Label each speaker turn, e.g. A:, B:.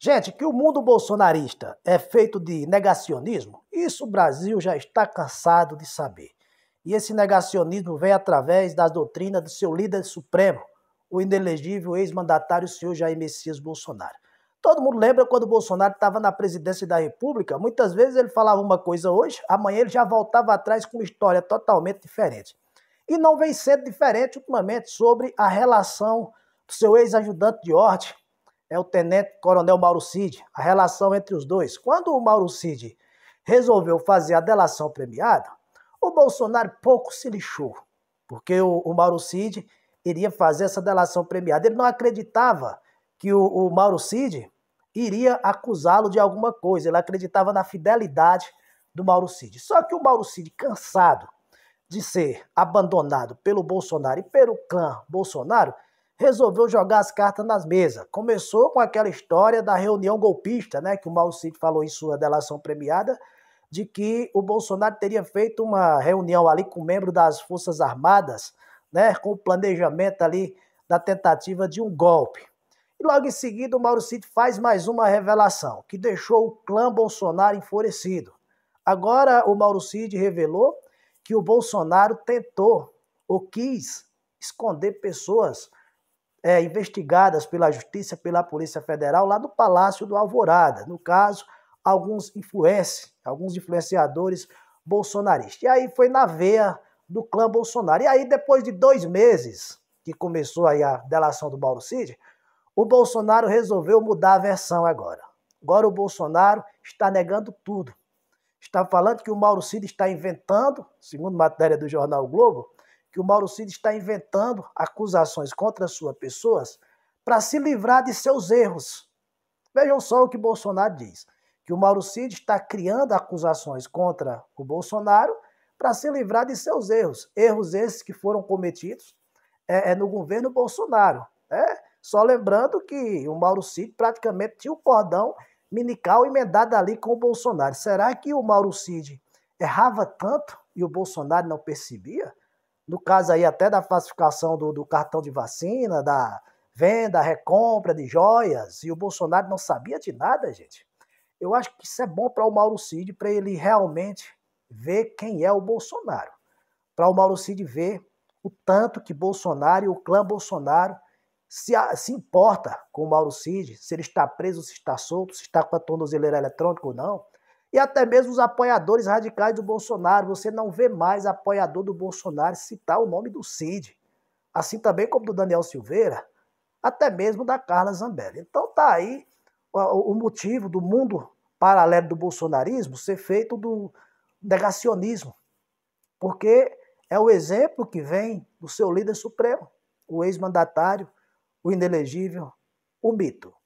A: Gente, que o mundo bolsonarista é feito de negacionismo, isso o Brasil já está cansado de saber. E esse negacionismo vem através das doutrinas do seu líder supremo, o inelegível ex-mandatário senhor Jair Messias Bolsonaro. Todo mundo lembra quando o Bolsonaro estava na presidência da República, muitas vezes ele falava uma coisa hoje, amanhã ele já voltava atrás com uma história totalmente diferente. E não vem sendo diferente ultimamente sobre a relação do seu ex-ajudante de ordem, é o Tenente Coronel Mauro Cid, a relação entre os dois. Quando o Mauro Cid resolveu fazer a delação premiada, o Bolsonaro pouco se lixou, porque o, o Mauro Cid iria fazer essa delação premiada. Ele não acreditava que o, o Mauro Cid iria acusá-lo de alguma coisa, ele acreditava na fidelidade do Mauro Cid. Só que o Mauro Cid, cansado de ser abandonado pelo Bolsonaro e pelo clã Bolsonaro, resolveu jogar as cartas nas mesas. Começou com aquela história da reunião golpista, né, que o Mauro Cid falou em sua delação premiada, de que o Bolsonaro teria feito uma reunião ali com um membro das Forças Armadas, né, com o planejamento ali da tentativa de um golpe. E logo em seguida o Mauro Cid faz mais uma revelação, que deixou o clã Bolsonaro enfurecido. Agora o Mauro Cid revelou que o Bolsonaro tentou ou quis esconder pessoas é, investigadas pela Justiça, pela Polícia Federal, lá do Palácio do Alvorada. No caso, alguns alguns influenciadores bolsonaristas. E aí foi na veia do clã Bolsonaro. E aí, depois de dois meses que começou aí a delação do Mauro Cid, o Bolsonaro resolveu mudar a versão agora. Agora o Bolsonaro está negando tudo. Está falando que o Mauro Cid está inventando, segundo matéria do jornal Globo, que o Mauro Cid está inventando acusações contra suas pessoas para se livrar de seus erros. Vejam só o que Bolsonaro diz, que o Mauro Cid está criando acusações contra o Bolsonaro para se livrar de seus erros, erros esses que foram cometidos é, é no governo Bolsonaro. Né? Só lembrando que o Mauro Cid praticamente tinha o um cordão minical emendado ali com o Bolsonaro. Será que o Mauro Cid errava tanto e o Bolsonaro não percebia? no caso aí até da falsificação do, do cartão de vacina, da venda, recompra de joias, e o Bolsonaro não sabia de nada, gente. Eu acho que isso é bom para o Mauro Cid, para ele realmente ver quem é o Bolsonaro. Para o Mauro Cid ver o tanto que Bolsonaro e o clã Bolsonaro se, se importa com o Mauro Cid, se ele está preso, se está solto, se está com a tornozeleira eletrônica ou não e até mesmo os apoiadores radicais do Bolsonaro. Você não vê mais apoiador do Bolsonaro citar o nome do Cid, assim também como do Daniel Silveira, até mesmo da Carla Zambelli. Então tá aí o motivo do mundo paralelo do bolsonarismo ser feito do negacionismo, porque é o exemplo que vem do seu líder supremo, o ex-mandatário, o inelegível, o mito.